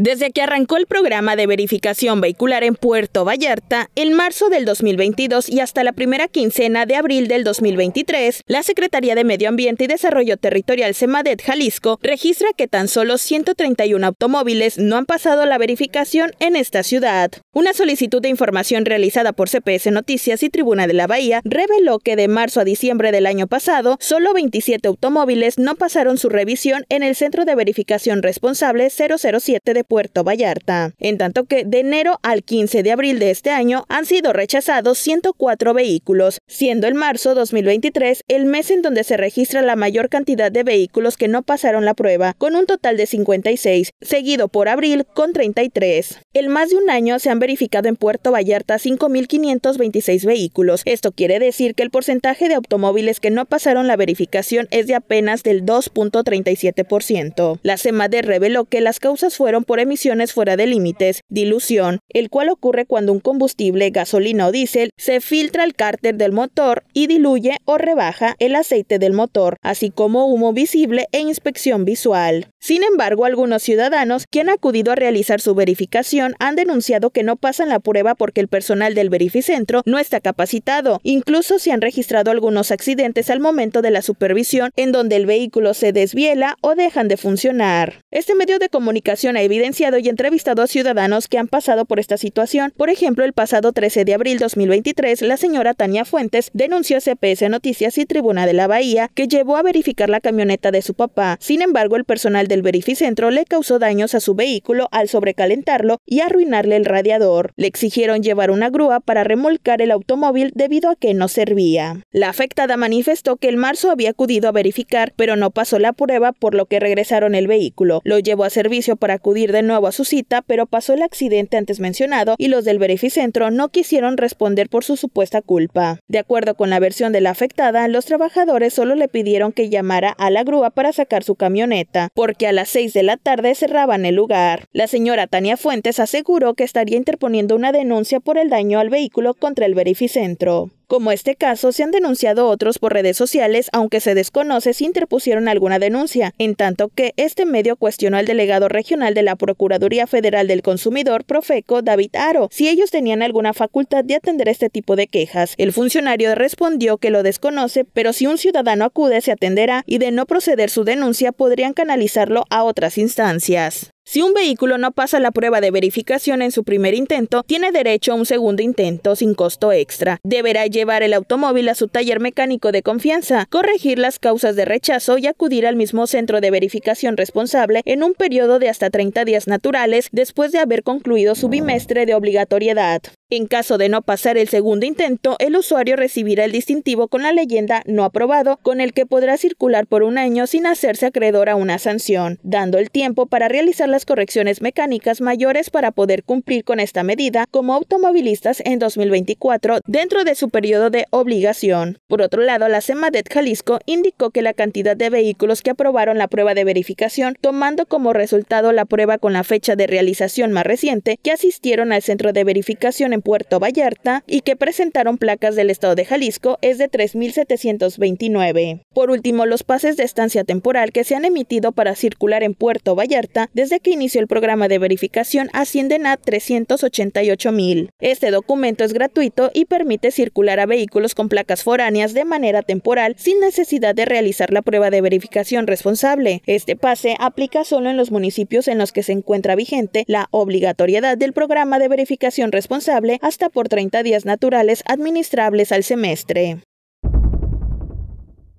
Desde que arrancó el programa de verificación vehicular en Puerto Vallarta, en marzo del 2022 y hasta la primera quincena de abril del 2023, la Secretaría de Medio Ambiente y Desarrollo Territorial Semadet Jalisco registra que tan solo 131 automóviles no han pasado la verificación en esta ciudad. Una solicitud de información realizada por CPS Noticias y Tribuna de la Bahía reveló que de marzo a diciembre del año pasado, solo 27 automóviles no pasaron su revisión en el Centro de Verificación Responsable 007 de Puerto Vallarta. En tanto que de enero al 15 de abril de este año han sido rechazados 104 vehículos, siendo el marzo 2023 el mes en donde se registra la mayor cantidad de vehículos que no pasaron la prueba, con un total de 56, seguido por abril con 33. En más de un año se han verificado en Puerto Vallarta 5.526 vehículos. Esto quiere decir que el porcentaje de automóviles que no pasaron la verificación es de apenas del 2.37%. La CEMADE reveló que las causas fueron por emisiones fuera de límites, dilución, el cual ocurre cuando un combustible, gasolina o diésel, se filtra al cárter del motor y diluye o rebaja el aceite del motor, así como humo visible e inspección visual. Sin embargo, algunos ciudadanos que han acudido a realizar su verificación han denunciado que no pasan la prueba porque el personal del verificentro no está capacitado. Incluso se han registrado algunos accidentes al momento de la supervisión en donde el vehículo se desviela o dejan de funcionar. Este medio de comunicación ha evidenciado y entrevistado a ciudadanos que han pasado por esta situación. Por ejemplo, el pasado 13 de abril 2023, la señora Tania Fuentes denunció a CPS Noticias y Tribuna de la Bahía que llevó a verificar la camioneta de su papá. Sin embargo, el personal del verificentro le causó daños a su vehículo al sobrecalentarlo y arruinarle el radiador. Le exigieron llevar una grúa para remolcar el automóvil debido a que no servía. La afectada manifestó que el marzo había acudido a verificar, pero no pasó la prueba, por lo que regresaron el vehículo. Lo llevó a servicio para acudir de nuevo a su cita, pero pasó el accidente antes mencionado y los del verificentro no quisieron responder por su supuesta culpa. De acuerdo con la versión de la afectada, los trabajadores solo le pidieron que llamara a la grúa para sacar su camioneta, porque a las 6 de la tarde cerraban el lugar. La señora Tania Fuentes aseguró que estaría interponiendo una denuncia por el daño al vehículo contra el verificentro. Como este caso, se han denunciado otros por redes sociales, aunque se desconoce si interpusieron alguna denuncia, en tanto que este medio cuestionó al delegado regional de la Procuraduría Federal del Consumidor, Profeco, David Aro, si ellos tenían alguna facultad de atender este tipo de quejas. El funcionario respondió que lo desconoce, pero si un ciudadano acude se atenderá y de no proceder su denuncia podrían canalizarlo a otras instancias. Si un vehículo no pasa la prueba de verificación en su primer intento, tiene derecho a un segundo intento sin costo extra. Deberá llevar el automóvil a su taller mecánico de confianza, corregir las causas de rechazo y acudir al mismo centro de verificación responsable en un periodo de hasta 30 días naturales después de haber concluido su bimestre de obligatoriedad. En caso de no pasar el segundo intento, el usuario recibirá el distintivo con la leyenda no aprobado, con el que podrá circular por un año sin hacerse acreedor a una sanción, dando el tiempo para realizar las correcciones mecánicas mayores para poder cumplir con esta medida como automovilistas en 2024 dentro de su periodo de obligación. Por otro lado, la CEMADET Jalisco indicó que la cantidad de vehículos que aprobaron la prueba de verificación, tomando como resultado la prueba con la fecha de realización más reciente, que asistieron al centro de verificación en Puerto Vallarta y que presentaron placas del estado de Jalisco es de 3.729. Por último, los pases de estancia temporal que se han emitido para circular en Puerto Vallarta desde que inició el programa de verificación ascienden a 388.000. Este documento es gratuito y permite circular a vehículos con placas foráneas de manera temporal sin necesidad de realizar la prueba de verificación responsable. Este pase aplica solo en los municipios en los que se encuentra vigente la obligatoriedad del programa de verificación responsable hasta por 30 días naturales administrables al semestre.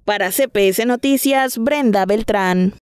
Para CPS Noticias, Brenda Beltrán.